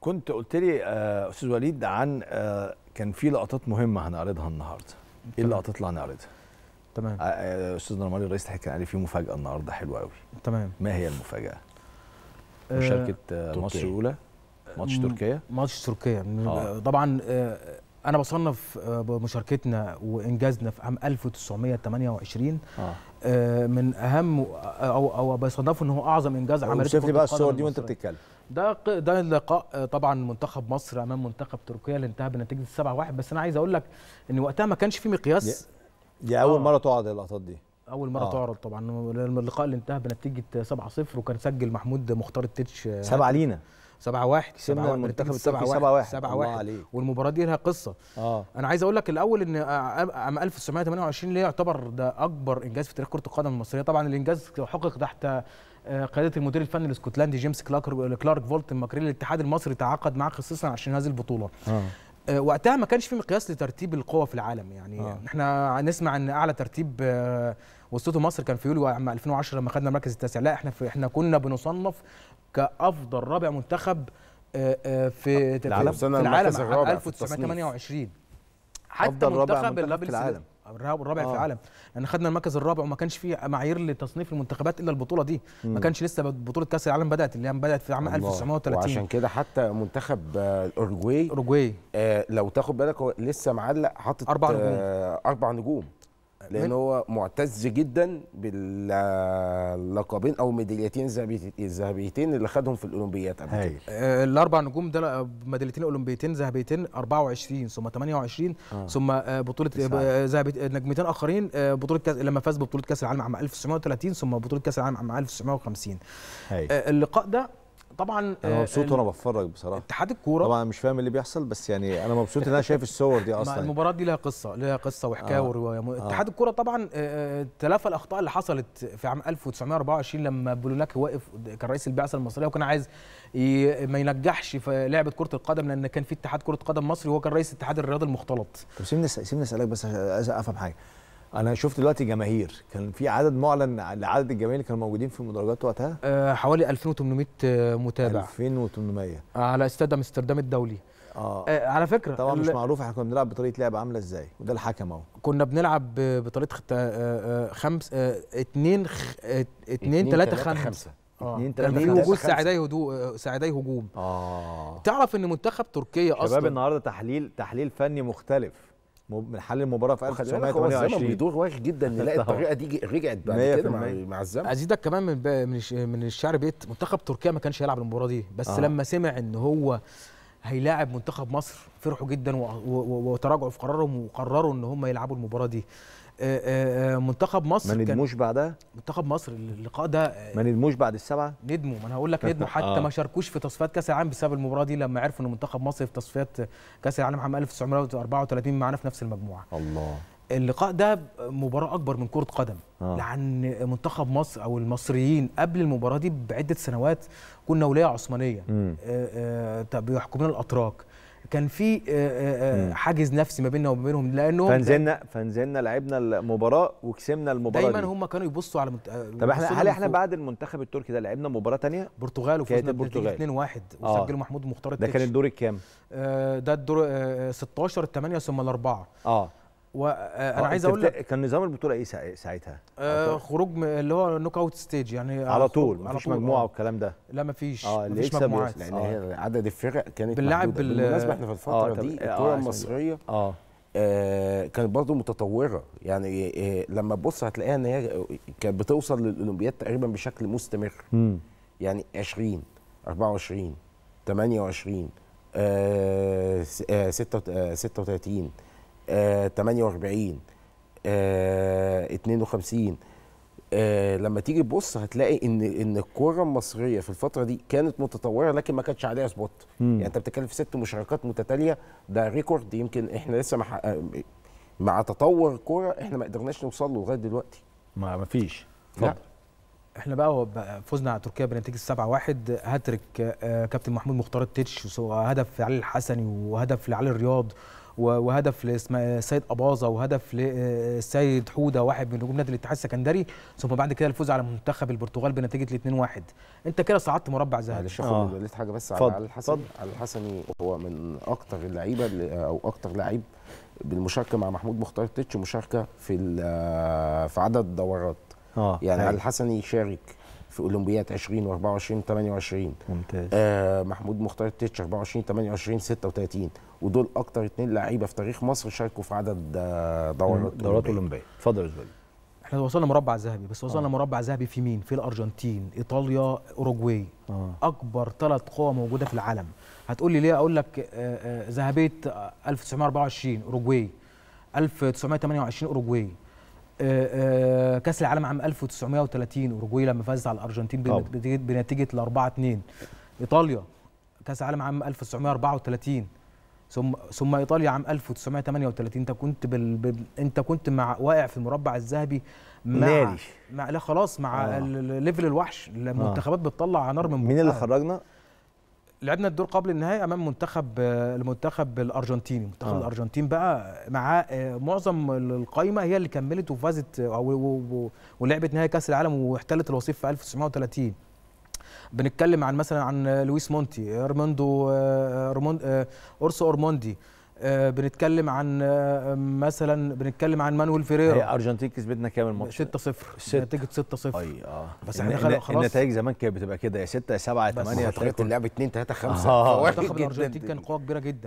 كنت قلت لي آه، استاذ وليد عن آه، كان في لقطات مهمه هنعرضها النهارده ايه اللقطات اللي هنعرضها تمام آه، استاذ نورمال الرئيس تحكي كان قال لي في مفاجاه النهارده حلوه قوي تمام ما هي المفاجاه مشاركه مصر الاولى ماتش تركيا ماتش تركيا آه. طبعا انا بصنف آه، مشاركتنا وانجازنا في عام 1928 آه. آه. من اهم آه، او او بصنفه ان هو اعظم انجاز عملته شوف لي بقى الصور دي وانت بتتكلم ده ده اللقاء طبعا منتخب مصر امام منتخب تركيا اللي انتهى بنتيجه 7 1 بس انا عايز اقول لك ان وقتها ما كانش في مقياس دي, دي اول آه. مره تقعد اللقطات دي اول مره آه. تعرض طبعا اللقاء اللي انتهى بنتيجه 7 0 وكان سجل محمود مختار التتش 7 لينا 7 1 كسبنا المنتخب سبعة 7 1 7 1 والمباراه دي لها قصه اه انا عايز اقول لك الاول ان آه، عام 1928 ليه يعتبر ده اكبر انجاز في تاريخ كره القدم المصريه طبعا الانجاز حقق تحت آه، قياده المدير الفني الاسكتلندي جيمس كلارك كلارك فولت ماكريل الاتحاد المصري تعاقد معاه خصيصا عشان هذه البطوله آه. آه، وقتها ما كانش في مقياس لترتيب القوى في العالم يعني آه. احنا نسمع ان اعلى ترتيب وسطه مصر كان في يوليو عام 2010 لما خدنا المركز التاسع لا احنا احنا كنا بنصنف كافضل رابع منتخب آه، آه، في في العالم في العالم 1928 حتى منتخب في العالم الرابع آه. في العالم لان خدنا المركز الرابع وما كانش فيه معايير لتصنيف المنتخبات الا البطوله دي ما كانش لسه بطوله كاس العالم بدات اللي هي بدات في عام 1930 وعشان كده حتى منتخب آه، الاورجواي اوروجواي آه لو تاخد بالك هو لسه معلق حاطط اربع نجوم آه اربع نجوم لان هو معتز جدا باللقبين او ميداليتين ذهبيتين اللي خدهم في الاولمبيات قبل كده آه، الاربع نجوم ده ميداليتين اولمبيتين ذهبيتين 24 ثم 28 آه. ثم آه، بطوله آه، ذهبيت نجمتين اخرين بطوله كاس لما فاز ببطوله كاس العالم عام 1930 ثم بطوله كاس العالم عام 1950 هي. اللقاء ده طبعا آه، انا مبسوط وانا بتفرج بصراحه اتحاد الكوره طبعا مش فاهم اللي بيحصل بس يعني انا مبسوط ان انا شايف الصور دي اصلا المباراه دي لها قصه لها قصه وحكايه آه. وروايه اتحاد آه. الكوره طبعا آه، آه، تلافى الاخطاء اللي حصلت في عام 1924 لما بلولاك واقف كان رئيس البعثه المصريه وكان عايز ما ينجحش في لعبه كره القدم لان كان في اتحاد كره قدم مصري وهو كان رئيس اتحاد الرياضي المختلط طب سيبني سيبني اسالك بس عايز افهم حاجه انا شفت دلوقتي جماهير كان في عدد معلن لعدد الجماهير اللي كانوا موجودين في المدرجات وقتها أه حوالي 2800 متابع 2800 على استاد امستردام الدولي آه. آه على فكره طبعا مش معروف احنا كنا بنلعب بطريقه لعب عامله ازاي وده الحكم اهو كنا بنلعب بطريقه خت... آه, آه، خمس 2 2 3 5 2 3 5 وجود ساعدي هدوء آه، ساعدي هجوم اه تعرف ان منتخب تركيا اصلا شباب النهارده تحليل تحليل فني مختلف من حل المباراه في 1928 بيدور واضح جدا ان نلاقي الطريقه دي رجعت بعد كده مع الزمن ازيدك كمان من من الشعر بيت منتخب تركيا ما كانش هيلعب المباراه دي بس آه. لما سمع ان هو هيلاعب منتخب مصر فرحوا جدا وتراجعوا في قرارهم وقرروا ان هم يلعبوا المباراه دي آه، آه، آه، منتخب مصر ما ندموش بعدها منتخب مصر اللقاء ده ما ندموش بعد السبعه ندموا ما انا هقول لك ندموا حتى آه. ما شاركوش في تصفيات كاس العالم بسبب المباراه دي لما عرفوا ان منتخب مصر في تصفيات كاس العالم عام 1934 معانا في نفس المجموعه الله اللقاء ده مباراه اكبر من كره قدم آه. لان منتخب مصر او المصريين قبل المباراه دي بعده سنوات كنا ولايه عثمانيه آه آه بيحكمنا الاتراك كان في آه، آه، آه، حاجز نفسي ما بيننا وما بينهم لانهم فنزلنا فنزلنا لعبنا المباراه وكسبنا المباراه دايما هم كانوا يبصوا على منت... طب احنا هل احنا بعد المنتخب التركي ده لعبنا مباراه ثانيه البرتغال وفزنا البرتغال 2 1 وسجل محمود مختار ده كان الدور الكام؟ ده الدور 16 8 ثم الاربعه اه وانا آه، آه، عايز اقول لك كان نظام البطوله ايه ساعتها؟ آه خروج اللي هو نوك اوت ستيج يعني على طول مفيش مجموعه آه. والكلام ده لا مفيش اه اللي مفيش مجموعات لان هي عدد الفرق كانت بنلعب بالمناسبه احنا في الفتره آه دي الكره آه المصريه آه. آه كانت برضه متطوره يعني آه لما تبص هتلاقيها ان هي كانت بتوصل للاولمبياد تقريبا بشكل مستمر م. يعني 20 24 28 آه 36 آه 36 48 آه، 52 آه،, آه لما تيجي تبص هتلاقي ان ان الكوره المصريه في الفتره دي كانت متطوره لكن ما كانتش عليها سبوت مم. يعني انت بتتكلم في ست مشاركات متتاليه ده ريكورد يمكن احنا لسه مع مع تطور الكوره احنا ما قدرناش نوصل له لغايه دلوقتي ما ما فيش لا احنا بقى فزنا على تركيا بنتيجه 7-1 هاتريك آه، كابتن محمود مختار التتش هدف لعلي الحسني وهدف لعلي الرياض وهدف للسيد إيه، اباظه وهدف للسيد إيه، إيه، حوده واحد من نجوم نادي الاتحاد السكندري ثم بعد كده الفوز على منتخب البرتغال بنتيجه 2-1 انت كده صعدت مربع ذهبي معلش آه. لسه حاجه بس فضل. على الحسن على الحسني هو من اكتر اللعيبه او اكتر لعيب بالمشاركه مع محمود مختار تيتش مشاركه في آه، في عدد دورات آه. يعني على الحسني شارك في اولمبياد 20 و24 28 ممتاز آه محمود مختار التتش 24 28 36 ودول اكتر اثنين لعيبه في تاريخ مصر شاركوا في عدد آه، دورات دورات اولمبيه اتفضل يا احنا وصلنا مربع ذهبي بس وصلنا آه. مربع ذهبي في مين في الارجنتين ايطاليا اوروجواي آه. اكبر ثلاث قوى موجوده في العالم هتقول لي ليه اقول لك آه، آه، ذهبيه 1924 اوروجواي 1928 اوروجواي آه، آه، كاس العالم عام 1930 اوروجواي لما فاز على الارجنتين بنتيجه 4 2 ايطاليا كاس العالم عام 1934 ثم ثم ايطاليا عام 1938 انت كنت بال... ب... انت كنت مع واقع في المربع الذهبي مع ناري. مع لا خلاص مع آه. الليفل الوحش آه. المنتخبات آه. بتطلع نار من بقها مين اللي خرجنا؟ لعبنا الدور قبل النهائي امام منتخب المنتخب الارجنتيني منتخب آه. الارجنتين بقى مع آه، معظم القايمه هي اللي كملت وفازت آه، ولعبت نهائي كاس العالم واحتلت الوصيف في 1930 بنتكلم عن مثلا عن لويس مونتي ارموندو آه، اورسو اورموندي آه، بنتكلم عن آه، مثلا بنتكلم عن مانويل فيريرا هي ارجنتين كسبتنا كام الماتش 6 0 نتيجه 6 0 اي اه بس احنا خلاص خلاص النتائج زمان كانت بتبقى كده يا 6 يا 7 يا 8 يا 3 اللعب 2 3 5 اه منتخب الارجنتين كان قوه كبيره جدا